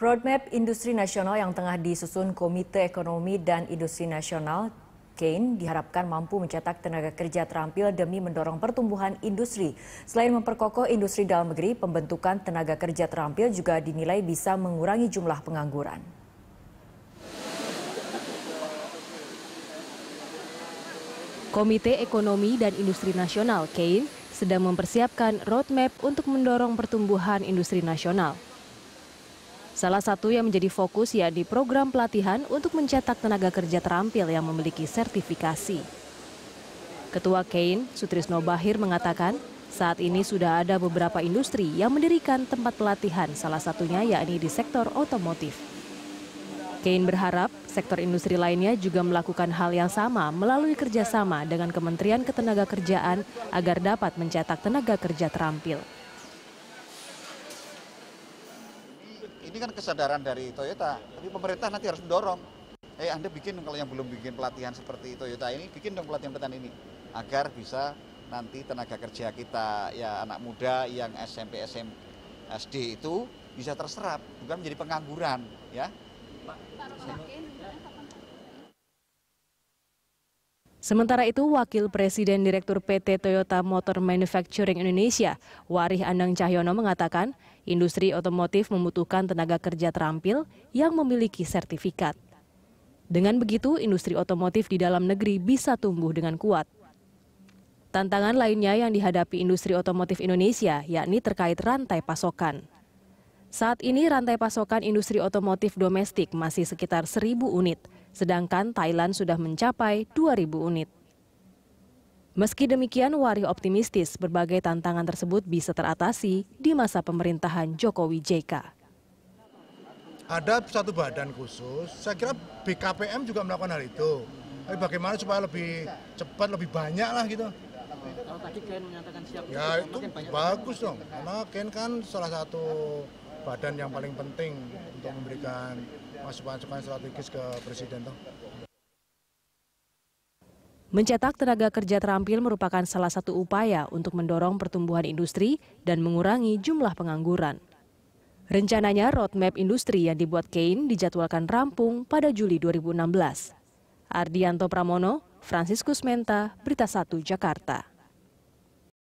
Roadmap industri nasional yang tengah disusun Komite Ekonomi dan Industri Nasional Kane diharapkan mampu mencetak tenaga kerja terampil demi mendorong pertumbuhan industri. Selain memperkokoh industri dalam negeri, pembentukan tenaga kerja terampil juga dinilai bisa mengurangi jumlah pengangguran. Komite Ekonomi dan Industri Nasional Kane sedang mempersiapkan roadmap untuk mendorong pertumbuhan industri nasional. Salah satu yang menjadi fokus yakni program pelatihan untuk mencetak tenaga kerja terampil yang memiliki sertifikasi. Ketua Kein, Sutrisno Bahir mengatakan, saat ini sudah ada beberapa industri yang mendirikan tempat pelatihan, salah satunya yakni di sektor otomotif. Kein berharap sektor industri lainnya juga melakukan hal yang sama melalui kerjasama dengan Kementerian Ketenagakerjaan agar dapat mencetak tenaga kerja terampil. ini kan kesadaran dari Toyota, tapi pemerintah nanti harus mendorong. Eh Anda bikin kalau yang belum bikin pelatihan seperti Toyota ini, bikin dong pelatihan-pelatihan ini agar bisa nanti tenaga kerja kita ya anak muda yang SMP SM SD itu bisa terserap bukan menjadi pengangguran ya. Pak, Sementara itu, Wakil Presiden Direktur PT Toyota Motor Manufacturing Indonesia, Warih Andang Cahyono mengatakan, industri otomotif membutuhkan tenaga kerja terampil yang memiliki sertifikat. Dengan begitu, industri otomotif di dalam negeri bisa tumbuh dengan kuat. Tantangan lainnya yang dihadapi industri otomotif Indonesia yakni terkait rantai pasokan. Saat ini rantai pasokan industri otomotif domestik masih sekitar 1.000 unit, sedangkan Thailand sudah mencapai 2.000 unit. Meski demikian, Wari optimistis berbagai tantangan tersebut bisa teratasi di masa pemerintahan Jokowi JK. Ada satu badan khusus, saya kira BKPM juga melakukan hal itu. Tapi bagaimana supaya lebih cepat, lebih banyak lah gitu. Kalau tadi Ken menyatakan siap, ya itu bagus dong, karena Ken kan salah satu badan yang paling penting untuk memberikan masukan-masukan strategis ke Presiden. Toh. Mencetak tenaga kerja terampil merupakan salah satu upaya untuk mendorong pertumbuhan industri dan mengurangi jumlah pengangguran. Rencananya roadmap industri yang dibuat Kane dijadwalkan rampung pada Juli 2016. Ardianto Pramono, Franciscus Menta, Berita 1 Jakarta.